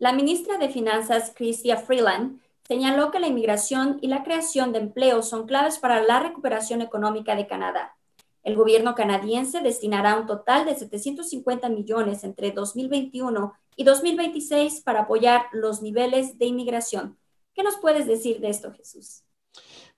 La ministra de Finanzas, Christia Freeland, señaló que la inmigración y la creación de empleo son claves para la recuperación económica de Canadá. El gobierno canadiense destinará un total de 750 millones entre 2021 y 2026 para apoyar los niveles de inmigración. ¿Qué nos puedes decir de esto, Jesús?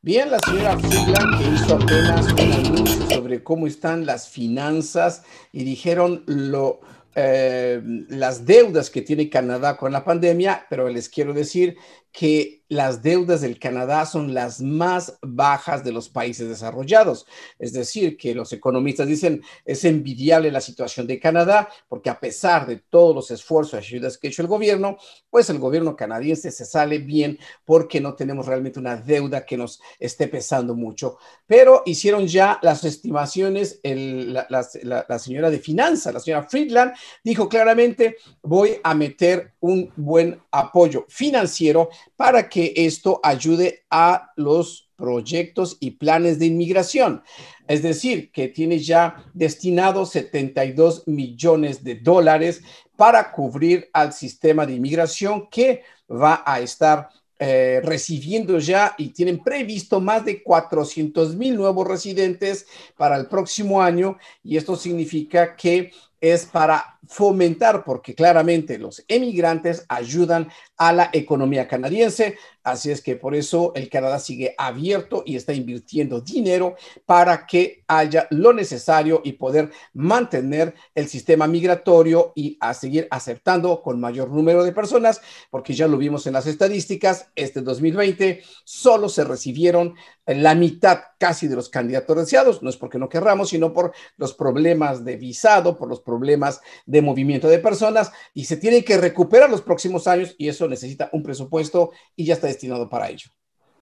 Bien, la señora Freeland hizo apenas un anuncio sobre cómo están las finanzas y dijeron lo, eh, las deudas que tiene Canadá con la pandemia, pero les quiero decir que las deudas del Canadá son las más bajas de los países desarrollados. Es decir, que los economistas dicen es envidiable la situación de Canadá porque a pesar de todos los esfuerzos y ayudas que ha hecho el gobierno, pues el gobierno canadiense se sale bien porque no tenemos realmente una deuda que nos esté pesando mucho. Pero hicieron ya las estimaciones, la señora de finanzas, la señora Friedland, dijo claramente voy a meter un buen apoyo financiero para que esto ayude a los proyectos y planes de inmigración. Es decir, que tiene ya destinados 72 millones de dólares para cubrir al sistema de inmigración que va a estar eh, recibiendo ya y tienen previsto más de 400 mil nuevos residentes para el próximo año y esto significa que es para fomentar, porque claramente los emigrantes ayudan a la economía canadiense, así es que por eso el Canadá sigue abierto y está invirtiendo dinero para que haya lo necesario y poder mantener el sistema migratorio y a seguir aceptando con mayor número de personas, porque ya lo vimos en las estadísticas, este 2020 solo se recibieron la mitad casi de los candidatos deseados, no es porque no querramos, sino por los problemas de visado, por los problemas de movimiento de personas, y se tienen que recuperar los próximos años y eso necesita un presupuesto y ya está destinado para ello.